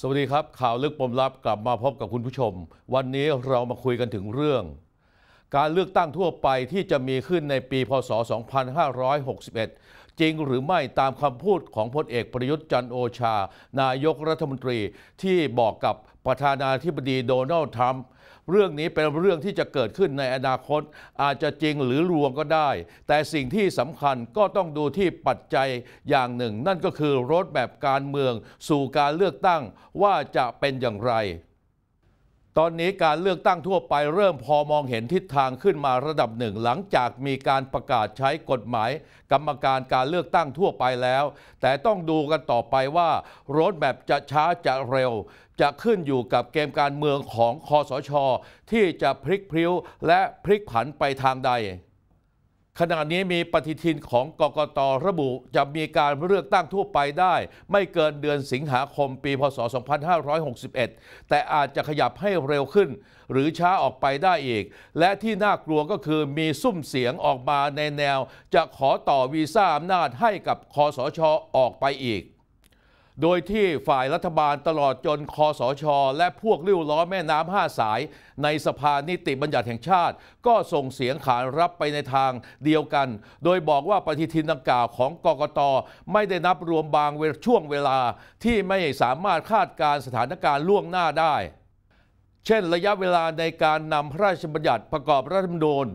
สวัสดีครับ ข่าวลึกปมลับกลับมาพบกับคุณผู้ชม วันนี้เรามาคุยกันถึงเรื่อง การเลือกตั้งทั่วไปที่จะมีขึ้นในปีพศ2561 จริงหรือไม่ตามคำพูดของพลเอกประยุทธ์จันโอชา นายกรัฐมนตรีที่บอกกับประธานาธิบดีโดนัลด์ทรัมป์เรื่องนี้เป็นเรื่องที่จะเกิดขึ้นในอนาคต อาจจะจริงหรือลวงก็ได้ แต่สิ่งที่สำคัญก็ต้องดูที่ปัจจัยอย่างหนึ่ง นั่นก็คือรถแบบการเมือง สู่การเลือกตั้งว่าจะเป็นอย่างไรตอนนี้การเลือกตั้งทั่วไปเริ่มพอมองเห็นทิศทางขึ้นมาระดับหนึ่งหลังจากมีการประกาศใช้กฎหมายกรรมการการเลือกตั้งทั่วไปแล้ว แต่ต้องดูกันต่อไปว่ารถแบบจะช้า จะเร็ว จะขึ้นอยู่กับเกมการเมืองของคอสชที่จะพลิกพลิ้ว และพลิกผันไปทางใดขณะนี้มีปฏิทินของกกตระบุจะมีการเลือกตั้งทั่วไปได้ ไม่เกินเดือนสิงหาคมปีพศ 2561 แต่อาจจะขยับให้เร็วขึ้น หรือช้าออกไปได้อีก และที่น่ากลัวก็คือมีซุ่มเสียงออกมาในแนว จะขอต่อวีซ่าอำนาจให้กับคอสช ออกไปอีกโดยที่ฝ่ายรัฐบาลตลอดจนคอสช และพวกริ้วล้อแม่น้ำห้าสายในสภานิติบัญญัติแห่งชาติ ก็ส่งเสียงขานรับไปในทางเดียวกัน โดยบอกว่าปฏิทินดังกล่าวของกกตไม่ได้นับรวมบางช่วงเวลาที่ไม่สามารถคาดการสถานการณ์ล่วงหน้าได้ เช่นระยะเวลาในการนำพระราชบัญญัติประกอบรัฐธรรมนูญ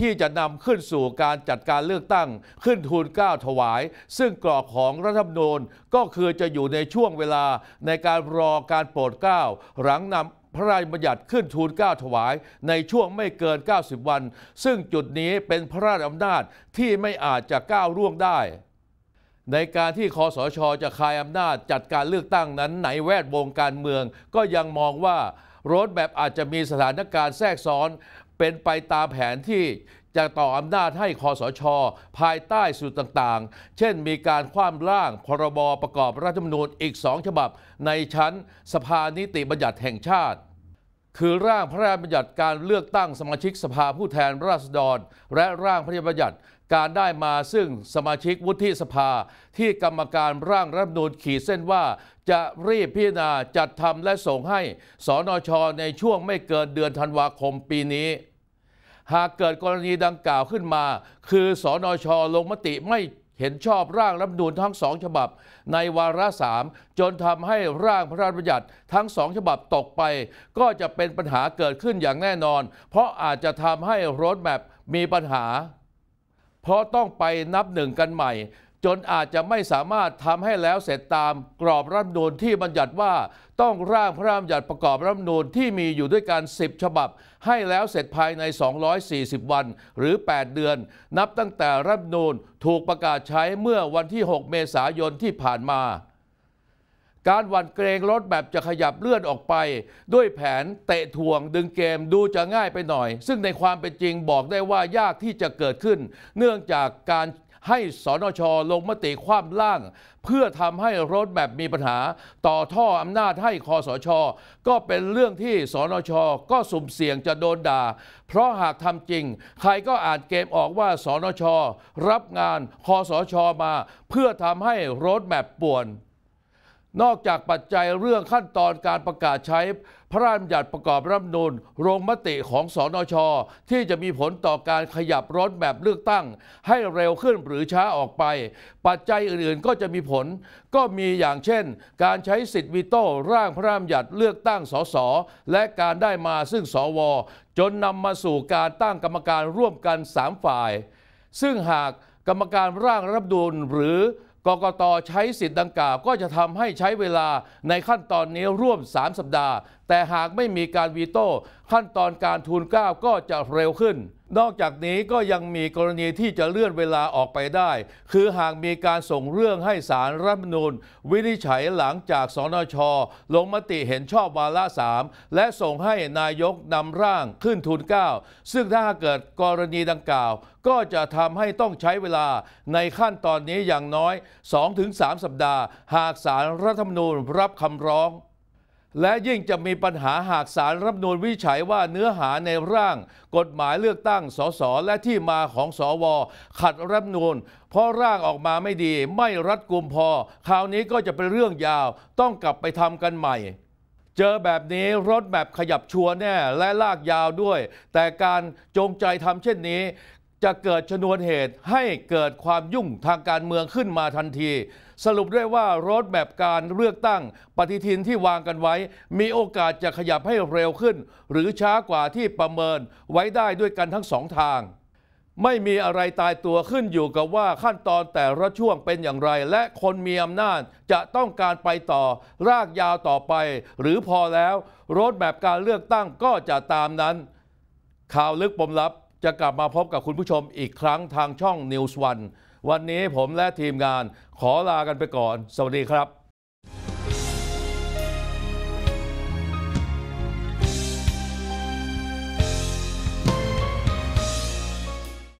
ที่จะนำขึ้นสู่การจัดการเลือกตั้งขึ้นทูลเกล้าถวาย ซึ่งกรอบของรัฐธรรมนูญก็คือจะอยู่ในช่วงเวลาในการรอการโปรดเกล้าหลังนำพระราชบัญญัติขึ้นทูลเก้าถวาย ในช่วงไม่เกิน 90 วัน ซึ่งจุดนี้เป็นพระราชอำนาจที่ไม่อาจจะก้าวร่วงได้ ในการที่คอสชอจะคลายอำนาจจัดการเลือกตั้งนั้นในแวดวงการเมืองก็ยังมองว่ารถแบบอาจจะมีสถานการณ์แทรกซ้อนเป็นไปตามแผนที่จะต่ออำนาจให้คอสช ภายใต้สูตรต่างๆ เช่นมีการคว่ำร่างพรบประกอบรัฐธรรมนูญอีกสองฉบับในชั้นสภานิติบัญญัติแห่งชาติคือร่างพระราชบัญญัติการเลือกตั้งสมาชิกสภาผู้แทนราษฎร และร่างพระราชบัญญัติการได้มาซึ่งสมาชิกวุฒิสภาที่กรรมการร่างรัฐมนูญขีดเส้นว่าจะรีบพิจารณาจัดทำและส่งให้ สนช ในช่วงไม่เกินเดือนธันวาคมปีนี้ หากเกิดกรณีดังกล่าวขึ้นมาคือสอนช ลงมติไม่เห็นชอบร่างรัฐนูนทั้งสองฉบับในวาระสามจนทำให้ร่างพระราชบัญญัติทั้งสองฉบับตกไป ก็จะเป็นปัญหาเกิดขึ้นอย่างแน่นอน เพราะอาจจะทำให้รถแมพมีปัญหา เพราะต้องไปนับหนึ่งกันใหม่จนอาจจะไม่สามารถทำให้แล้วเสร็จตาม กรอบรัฐมนูลที่บัญญัติว่าต้องร่างพระราชบัญญัติประกอบรัฐมนูลที่มีอยู่ด้วยกัน10ฉบับ ให้แล้วเสร็จภายใน 240 วันหรือ 8 เดือน นับตั้งแต่รัฐมนูลถูกประกาศใช้เมื่อวันที่ 6 เมษายนที่ผ่านมา การหวันเกรงรถแบบจะขยับเลื่อนออกไป ด้วยแผนเตะทวงดึงเกมดูจะง่ายไปหน่อย ซึ่งในความเป็นจริงบอกได้ว่ายากที่จะเกิดขึ้น เนื่องจากการให้สนชลงมติคว่ำล่าง เพื่อทำให้รถแบบมีปัญหา ต่อท่ออำนาจให้คอสช ก็เป็นเรื่องที่สนช ก็สุ่มเสี่ยงจะโดนด่าเพราะหากทำจริง ใครก็อ่านเกมออกว่าสนช รับงานคอสชมา เพื่อทำให้รถแบบป่วนนอกจากปัจจัยเรื่องขั้นตอนการประกาศใช้ พระราชบัญญัติประกอบรัฐนูลรงมติของสอนชที่จะมีผลต่อการขยับร้อนแบบเลือกตั้ง ให้เร็วขึ้นหรือช้าออกไป ปัจจัยอื่นๆก็จะมีผล ก็มีอย่างเช่น การใช้สิทธิ์วีโต้ ร่างพระราชบัญญัติเลือกตั้งสสและการได้มาซึ่งสวจนนำมาสู่การตั้งกรรมการร่วมกัน 3ฝ่าย ซึ่งหากกรรมการร่างรับดูลหรือกกตใช้สิทธิ์ดังกล่าวก็จะทำให้ใช้เวลาในขั้นตอนนี้ร่วม 3 สัปดาห์ แต่หากไม่มีการวีโต้ขั้นตอนการทูลเก้าก็จะเร็วขึ้นนอกจากนี้ก็ยังมีกรณีที่จะเลื่อนเวลาออกไปได้ คือหากมีการส่งเรื่องให้สารรัฐมนูญวินิจฉัยหลังจากสนช ลงมติเห็นชอบวาระสามและส่งให้นายกนำร่างขึ้นทก้9ซึ่งถ้าเกิดกรณีดังกล่าว ก็จะทำให้ต้องใช้เวลาในขั้นตอนนี้อย่างน้อย 2-3 สัปดาห์หากสารรัฐมนูญรับคำร้องและยิ่งจะมีปัญหาหากสารรับนูลวิจัยว่าเนื้อหาในร่างกฎหมายเลือกตั้งสสและที่มาของสอวขัดรับนูลเพราะร่างออกมาไม่ดี ไม่รัดกุมพอ คราวนี้ก็จะเป็นเรื่องยาวต้องกลับไปทำกันใหม่ เจอแบบนี้รถแบบขยับชัวแน่และลากยาวด้วย แต่การจงใจทำเช่นนี้จะเกิดชนวนเหตุให้เกิดความยุ่งทางการเมืองขึ้นมาทันที สรุปได้ว่ารถแบบการเลือกตั้งปฏิทินที่วางกันไว้ มีโอกาสจะขยับให้เร็วขึ้น หรือช้ากว่าที่ประเมินไว้ได้ด้วยกันทั้งสองทาง ไม่มีอะไรตายตัวขึ้นอยู่กับว่าขั้นตอนแต่ละช่วงเป็นอย่างไร และคนมีอำนาจจะต้องการไปต่อรากยาวต่อไป หรือพอแล้วรถแบบการเลือกตั้งก็จะตามนั้น ข่าวลึกปมลับจะกลับมาพบกับคุณผู้ชมอีกครั้งทางช่อง News One วันนี้ผมและทีมงานขอลากันไปก่อน สวัสดีครับ